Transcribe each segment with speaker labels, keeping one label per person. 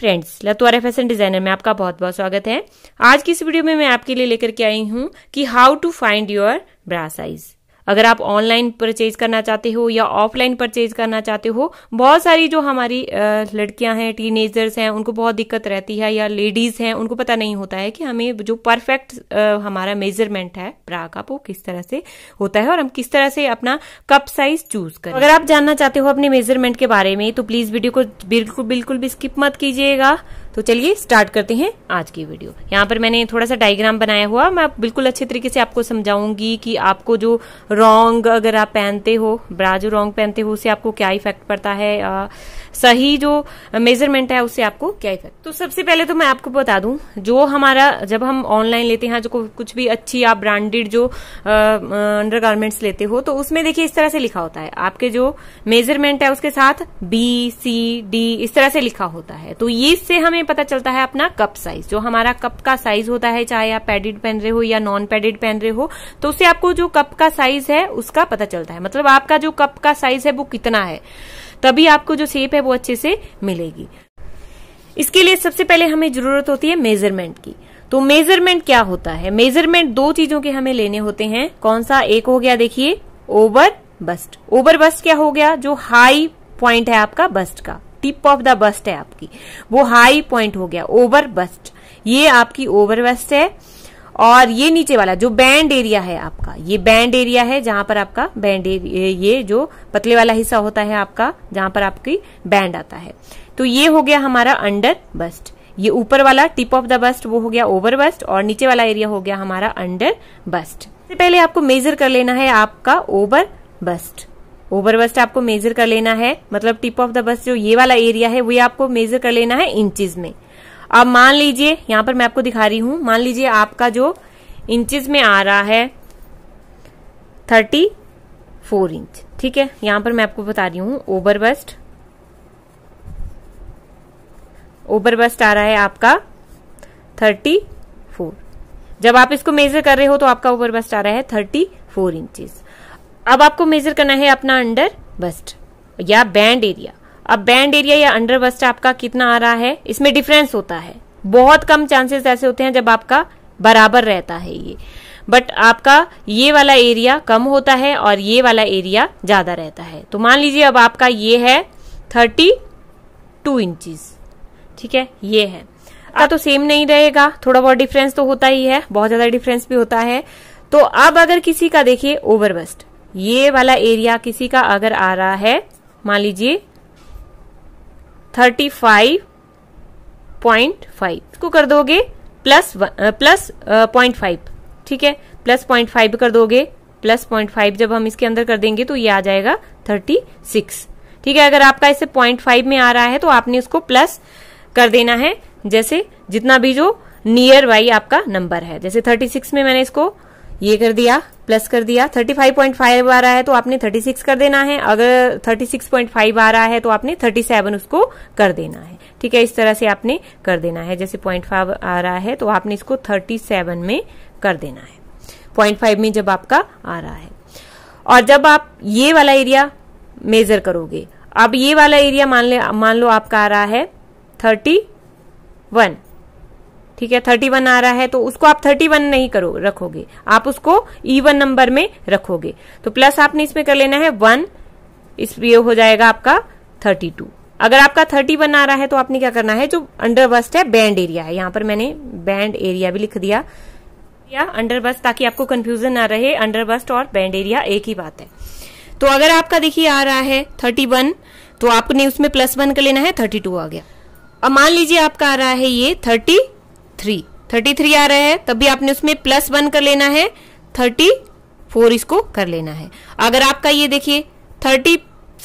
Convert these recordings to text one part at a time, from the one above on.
Speaker 1: friends लतवारा fashion designer में आपका बहुत बहुत स्वागत है आज की इस वीडियो में मैं आपके लिए लेकर के आई हूँ कि how to find your bra size अगर आप ऑनलाइन परचेज करना चाहते हो या ऑफलाइन परचेज करना चाहते हो बहुत सारी जो हमारी लड़कियां हैं टीनेजर्स हैं उनको बहुत दिक्कत रहती है या लेडीज हैं उनको पता नहीं होता है कि हमें जो परफेक्ट हमारा मेजरमेंट है ब्रा का वो किस तरह से होता है और हम किस तरह से अपना कप साइज चूज करें अगर आप जानना चाहते हो अपने मेजरमेंट के बारे में तो प्लीज वीडियो को बिल्कुल बिल्कुल भी स्किप मत कीजिएगा तो चलिए स्टार्ट करते हैं आज की वीडियो यहाँ पर मैंने थोड़ा सा डायग्राम बनाया हुआ मैं बिल्कुल अच्छे तरीके से आपको समझाऊंगी कि आपको जो रॉन्ग अगर आप पहनते हो ब्रा जो रॉन्ग पहनते हो उससे आपको क्या इफेक्ट पड़ता है आ, सही जो मेजरमेंट है उससे आपको क्या इफेक्ट तो सबसे पहले तो मैं आपको बता दूं जो हमारा जब हम ऑनलाइन लेते हैं जो कुछ भी अच्छी आप ब्रांडेड जो अंडर गारमेंट्स लेते हो तो उसमें देखिए इस तरह से लिखा होता है आपके जो मेजरमेंट है उसके साथ बी सी डी इस तरह से लिखा होता है तो ये इससे हमें हमें पता चलता है अपना कप साइज जो हमारा कप का साइज होता है चाहे आप पैडेड पहन रहे हो या नॉन पैडेड पहन रहे हो तो उससे आपको जो कप का साइज है उसका पता चलता है मतलब आपका जो कप का साइज है वो कितना है तभी आपको जो शेप है वो अच्छे से मिलेगी इसके लिए सबसे पहले हमें जरूरत होती है मेजरमेंट की तो मेजरमेंट क्या होता है मेजरमेंट दो चीजों के हमें लेने होते हैं कौन सा एक हो गया देखिए ओवर बस्ट ओवर बस्ट क्या हो गया जो हाई पॉइंट है आपका बस्ट का टिप ऑफ द बस्ट है आपकी वो हाई पॉइंट हो गया ओवर बस्ट ये आपकी ओवर बस्ट है और ये नीचे वाला जो बैंड एरिया है आपका ये बैंड एरिया है जहां पर आपका बैंड ये जो पतले वाला हिस्सा होता है आपका जहां पर आपकी बैंड आता है तो ये हो गया हमारा अंडर बस्ट ये ऊपर वाला टिप ऑफ द बस्ट वो हो गया ओवर बस्ट और नीचे वाला एरिया हो गया हमारा अंडर बस्ट सबसे पहले आपको मेजर कर लेना है आपका ओवर बस्ट ओवर बस्ट आपको मेजर कर लेना है मतलब टिप ऑफ द बस्ट जो ये वाला एरिया है वो आपको मेजर कर लेना है इंचज में अब मान लीजिए यहां पर मैं आपको दिखा रही हूं मान लीजिए आपका जो इंचज में आ रहा है थर्टी फोर इंच ठीक है यहां पर मैं आपको बता रही हूं ओवर बस्ट ओवर बस्ट आ रहा है आपका थर्टी फोर जब आप इसको मेजर कर रहे हो तो आपका ओवर बस्ट आ रहा है थर्टी फोर इंचज अब आपको मेजर करना है अपना अंडर बस्ट या बैंड एरिया अब बैंड एरिया या अंडर बस्ट आपका कितना आ रहा है इसमें डिफरेंस होता है बहुत कम चांसेस ऐसे होते हैं जब आपका बराबर रहता है ये बट आपका ये वाला एरिया कम होता है और ये वाला एरिया ज्यादा रहता है तो मान लीजिए अब आपका ये है थर्टी टू इंचज ठीक है ये है आ तो सेम नहीं रहेगा थोड़ा बहुत डिफरेंस तो होता ही है बहुत ज्यादा डिफरेंस भी होता है तो अब अगर किसी का देखिए ओवरबस्ट ये वाला एरिया किसी का अगर आ रहा है मान लीजिए थर्टी फाइव पॉइंट फाइव इसको कर दोगे प्लस प्लस पॉइंट फाइव ठीक है प्लस पॉइंट फाइव कर दोगे प्लस पॉइंट फाइव जब हम इसके अंदर कर देंगे तो ये आ जाएगा थर्टी सिक्स ठीक है अगर आपका इसे पॉइंट फाइव में आ रहा है तो आपने उसको प्लस कर देना है जैसे जितना भी जो नियर बाई आपका नंबर है जैसे थर्टी सिक्स में मैंने इसको ये कर दिया प्लस कर दिया 35.5 आ रहा है तो आपने 36 कर देना है अगर 36.5 आ रहा है तो आपने 37 उसको कर देना है ठीक है इस तरह से आपने कर देना है जैसे 0.5 आ रहा है तो आपने इसको 37 में कर देना है 0.5 में जब आपका आ रहा है और जब आप ये वाला एरिया मेजर करोगे अब ये वाला एरिया मान ले मान लो आपका आ रहा है थर्टी वन ठीक है थर्टी वन आ रहा है तो उसको आप थर्टी वन नहीं करो रखोगे आप उसको इवन नंबर में रखोगे तो प्लस आपने इसमें कर लेना है वन इस ये हो जाएगा आपका थर्टी टू अगर आपका थर्टी वन आ रहा है तो आपने क्या करना है जो अंडर बस्ट है बैंड एरिया है यहां पर मैंने बैंड एरिया भी लिख दिया या अंडर बस्ट ताकि आपको कंफ्यूजन ना रहे अंडर बस्ट और बैंड एरिया एक ही बात है तो अगर आपका देखिए आ रहा है थर्टी वन तो आपने उसमें प्लस वन कर लेना है थर्टी टू आ गया अब मान लीजिए आपका आ रहा है ये थर्टी थ्री थर्टी थ्री आ रहा है तभी आपने उसमें प्लस वन कर लेना है थर्टी फोर इसको कर लेना है अगर आपका ये देखिए थर्टी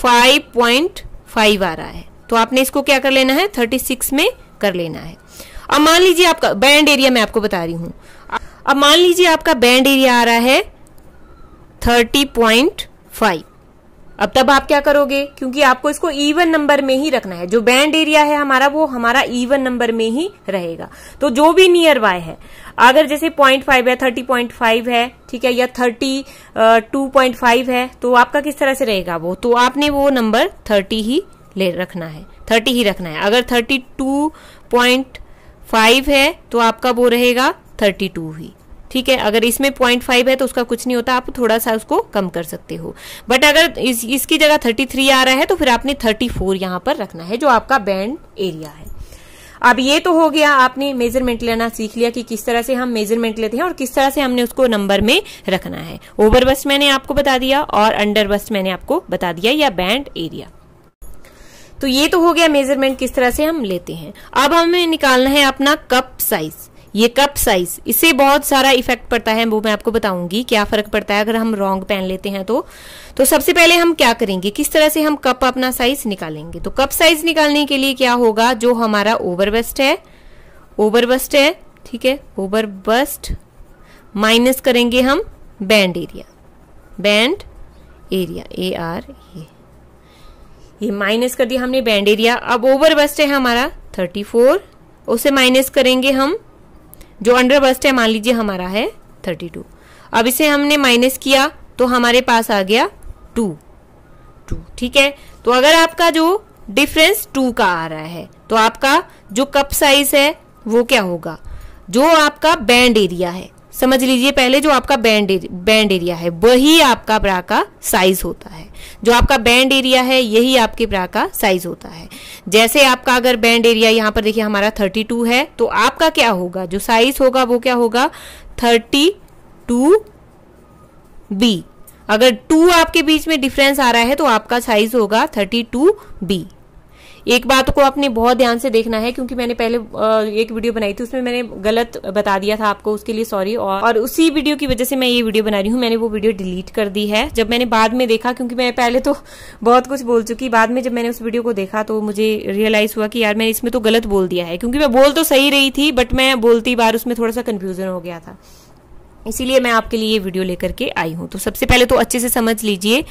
Speaker 1: फाइव पॉइंट फाइव आ रहा है तो आपने इसको क्या कर लेना है थर्टी सिक्स में कर लेना है अब मान लीजिए आपका बैंड एरिया मैं आपको बता रही हूं अब मान लीजिए आपका बैंड एरिया आ रहा है थर्टी पॉइंट फाइव अब तब आप क्या करोगे क्योंकि आपको इसको इवन नंबर में ही रखना है जो बैंड एरिया है हमारा वो हमारा इवन नंबर में ही रहेगा तो जो भी नियर बाय है अगर जैसे पॉइंट फाइव है थर्टी पॉइंट फाइव है ठीक है या थर्टी टू पॉइंट फाइव है तो आपका किस तरह से रहेगा वो तो आपने वो नंबर थर्टी ही ले रखना है थर्टी ही रखना है अगर थर्टी टू पॉइंट फाइव है तो आपका वो रहेगा थर्टी टू ही ठीक है अगर इसमें पॉइंट फाइव है तो उसका कुछ नहीं होता आप थोड़ा सा उसको कम कर सकते हो बट अगर इस, इसकी जगह थर्टी थ्री आ रहा है तो फिर आपने थर्टी फोर यहाँ पर रखना है जो आपका बैंड एरिया है अब ये तो हो गया आपने मेजरमेंट लेना सीख लिया कि किस तरह से हम मेजरमेंट लेते हैं और किस तरह से हमने उसको नंबर में रखना है ओवर बस्ट मैंने आपको बता दिया और अंडर बस्ट मैंने आपको बता दिया या बैंड एरिया तो ये तो हो गया मेजरमेंट किस तरह से हम लेते हैं अब हमें निकालना है अपना कप साइज ये कप साइज इससे बहुत सारा इफेक्ट पड़ता है वो मैं आपको बताऊंगी क्या फर्क पड़ता है अगर हम रॉन्ग पहन लेते हैं तो तो सबसे पहले हम क्या करेंगे किस तरह से हम कप अपना साइज निकालेंगे तो कप साइज निकालने के लिए क्या होगा जो हमारा ओवर बस्ट है ओवर बस्ट है ठीक है ओवर बस्ट माइनस करेंगे हम band area band area area ये माइनस कर दिया हमने बैंड एरिया अब ओवर बस्ट है हमारा थर्टी फोर उसे माइनस करेंगे हम जो अंडर बस्ट है मान लीजिए हमारा है थर्टी टू अब इसे हमने माइनस किया तो हमारे पास आ गया टू टू ठीक है तो अगर आपका जो डिफरेंस टू का आ रहा है तो आपका जो कप साइज है वो क्या होगा जो आपका बैंड एरिया है समझ लीजिए पहले जो आपका बैंड बैंड एरिया है वही आपका ब्रा का साइज होता है जो आपका बैंड एरिया है यही आपके ब्रा का साइज होता है जैसे आपका अगर बैंड एरिया यहाँ पर देखिए हमारा 32 है तो आपका क्या होगा जो साइज होगा वो क्या होगा 32 बी अगर टू आपके बीच में डिफरेंस आ रहा है तो आपका साइज होगा 32 बी एक बात को आपने बहुत ध्यान से देखना है क्योंकि मैंने पहले एक वीडियो बनाई थी उसमें मैंने गलत बता दिया था आपको उसके लिए सॉरी और, और उसी वीडियो की वजह से मैं ये वीडियो बना रही हूँ मैंने वो वीडियो डिलीट कर दी है जब मैंने बाद में देखा क्योंकि मैं पहले तो बहुत कुछ बोल चुकी बाद में जब मैंने उस वीडियो को देखा तो मुझे रियलाइज हुआ कि यार मैंने इसमें तो गलत बोल दिया है क्योंकि मैं बोल तो सही रही थी बट मैं बोलती बार उसमें थोड़ा सा कन्फ्यूजन हो गया था इसीलिए मैं आपके लिए ये वीडियो लेकर के आई हूं तो सबसे पहले तो अच्छे से समझ लीजिए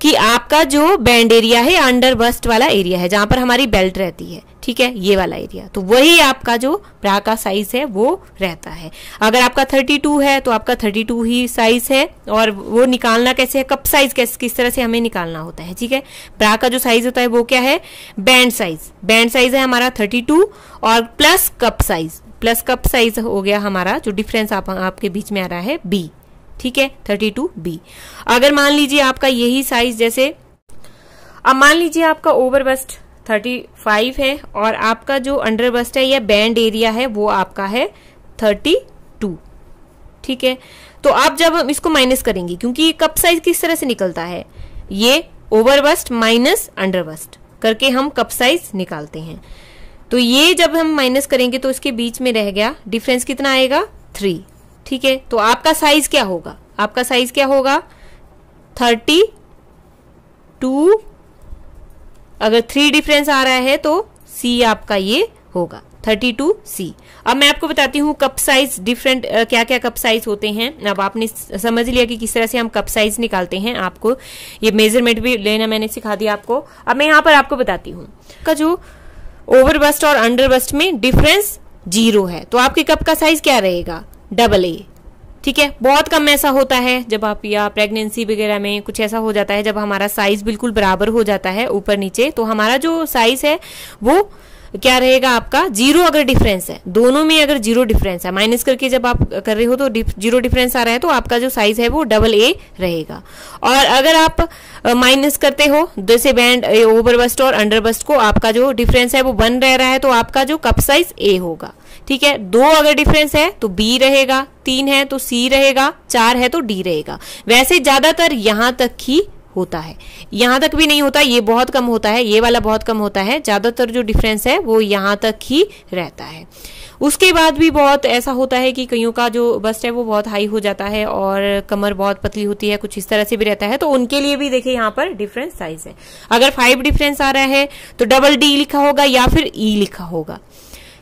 Speaker 1: कि आपका जो बैंड एरिया है अंडर बस्ट वाला एरिया है जहाँ पर हमारी बेल्ट रहती है ठीक है ये वाला एरिया तो वही आपका जो ब्रा का साइज है वो रहता है अगर आपका 32 है तो आपका 32 ही साइज है और वो निकालना कैसे है कप साइज कैसे किस तरह से हमें निकालना होता है ठीक है ब्रा का जो साइज होता है वो क्या है बैंड साइज बैंड साइज है हमारा 32 और plus cup size plus cup size हो गया हमारा जो डिफरेंस आप, आपके बीच में आ रहा है बी ठीक है थर्टी टू बी अगर मान लीजिए आपका यही साइज जैसे अब मान लीजिए आपका ओवर बस्ट थर्टी फाइव है और आपका जो अंडर बस्ट है या बैंड एरिया है वो आपका है थर्टी टू ठीक है तो आप जब हम इसको माइनस करेंगे क्योंकि ये कप साइज किस तरह से निकलता है ये over bust minus under bust करके हम कप साइज निकालते हैं तो ये जब हम माइनस करेंगे तो इसके बीच में रह गया डिफरेंस कितना आएगा थ्री ठीक है तो आपका साइज क्या होगा आपका साइज क्या होगा थर्टी टू अगर थ्री डिफरेंस आ रहा है तो सी आपका ये होगा थर्टी टू सी अब मैं आपको बताती हूँ कप साइज डिफरेंट क्या क्या कप साइज होते हैं अब आपने समझ लिया कि किस तरह से हम कप साइज निकालते हैं आपको ये मेजरमेंट भी लेना मैंने सिखा दिया आपको अब मैं यहाँ पर आपको बताती हूँ का जो ओवर बस्ट और अंडर बस्ट में डिफरेंस जीरो है तो आपके कप का साइज क्या रहेगा डबल ए ठीक है बहुत कम ऐसा होता है जब आप या प्रेगनेंसी वगैरह में कुछ ऐसा हो जाता है जब हमारा साइज बिल्कुल बराबर हो जाता है ऊपर नीचे तो हमारा जो साइज है वो क्या रहेगा आपका जीरो अगर डिफरेंस है दोनों में अगर जीरो डिफरेंस है माइनस करके जब आप कर रहे हो तो जीरो डिफरेंस आ रहा है तो आपका जो साइज है वो डबल ए रहेगा और अगर आप माइनस करते हो जैसे बैंड ओवर बस्ट और अंडर बस्ट को आपका जो डिफरेंस है वो वन रह रहा है तो आपका जो कप साइज ए होगा ठीक है दो अगर डिफरेंस है तो बी रहेगा तीन है तो सी रहेगा चार है तो डी रहेगा वैसे ज्यादातर यहां तक ही होता है यहां तक भी नहीं होता ये बहुत कम होता है ये वाला बहुत कम होता है ज्यादातर जो डिफरेंस है वो यहां तक ही रहता है उसके बाद भी बहुत ऐसा होता है कि कईयों का जो बस्ट है वो बहुत हाई हो जाता है और कमर बहुत पतली होती है कुछ इस तरह से भी रहता है तो उनके लिए भी देखिए यहां पर डिफरेंस साइज है अगर फाइव डिफरेंस आ रहा है तो डबल डी लिखा होगा या फिर ई e लिखा होगा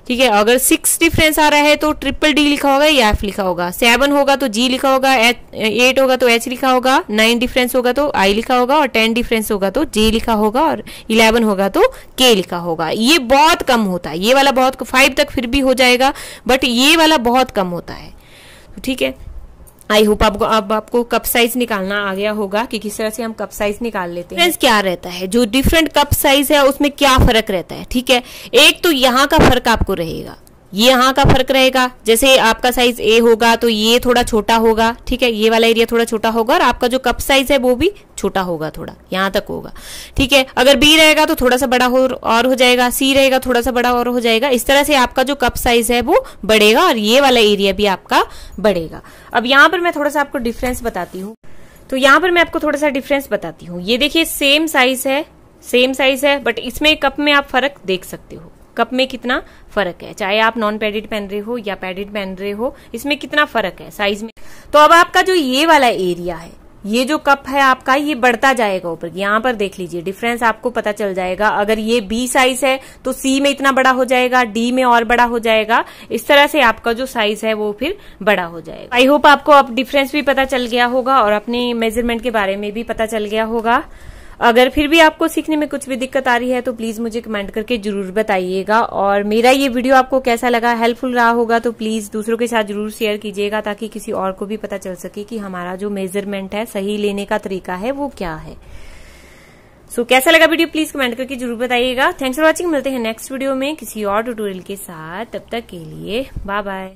Speaker 1: ठीक है अगर सिक्स डिफरेंस आ रहा है तो ट्रिपल डी लिखा होगा या एफ लिखा होगा सेवन होगा तो जी लिखा होगा एट होगा तो एच लिखा होगा नाइन डिफरेंस होगा तो आई लिखा होगा और टेन डिफरेंस होगा तो जे लिखा होगा और इलेवन होगा तो के लिखा होगा ये बहुत कम होता है ये वाला बहुत फाइव तक फिर भी हो जाएगा बट ये वाला बहुत कम होता है तो ठीक है आई होप आपको अब आपको कप साइज निकालना आ गया होगा कि किस तरह से हम कप साइज निकाल लेते हैं फ्रेंड्स क्या रहता है जो डिफरेंट कप साइज है उसमें क्या फर्क रहता है ठीक है एक तो यहाँ का फर्क आपको रहेगा ये यहाँ का फर्क रहेगा जैसे आपका साइज ए होगा तो ये थोड़ा छोटा होगा ठीक है ये वाला एरिया थोड़ा छोटा होगा और आपका जो कप साइज है वो भी छोटा होगा थोड़ा यहाँ तक होगा ठीक है अगर बी रहेगा तो थोड़ा सा बड़ा हो और हो जाएगा सी रहेगा थोड़ा सा बड़ा और हो जाएगा इस तरह से आपका जो कप साइज है वो बढ़ेगा और ये वाला एरिया भी आपका बढ़ेगा अब यहाँ पर मैं थोड़ा सा आपको डिफरेंस बताती हूँ तो यहाँ पर मैं आपको थोड़ा सा डिफरेंस बताती हूँ ये देखिए सेम साइज है सेम साइज है बट इसमें कप में आप फर्क देख सकते हो कप में कितना फर्क है चाहे आप नॉन पैडेड पहन रहे हो या पैडेड पहन रहे हो इसमें कितना फर्क है साइज में तो अब आपका जो ये वाला एरिया है ये जो कप है आपका ये बढ़ता जाएगा ऊपर यहाँ पर देख लीजिए डिफरेंस आपको पता चल जाएगा अगर ये बी साइज है तो सी में इतना बड़ा हो जाएगा डी में और बड़ा हो जाएगा इस तरह से आपका जो साइज है वो फिर बड़ा हो जाएगा आई होप आपको अब डिफरेंस भी पता चल गया होगा और अपने मेजरमेंट के बारे में भी पता चल गया होगा अगर फिर भी आपको सीखने में कुछ भी दिक्कत आ रही है तो प्लीज मुझे कमेंट करके जरूर बताइएगा और मेरा ये वीडियो आपको कैसा लगा हेल्पफुल रहा होगा तो प्लीज दूसरों के साथ जरूर शेयर कीजिएगा ताकि किसी और को भी पता चल सके कि हमारा जो मेजरमेंट है सही लेने का तरीका है वो क्या है सो so, कैसा लगा वीडियो प्लीज कमेंट करके जरूर बताइएगा थैंक्स फॉर वॉचिंग मिलते हैं नेक्स्ट वीडियो में किसी और ट्यूटोरियल के साथ तब तक के लिए बाय बाय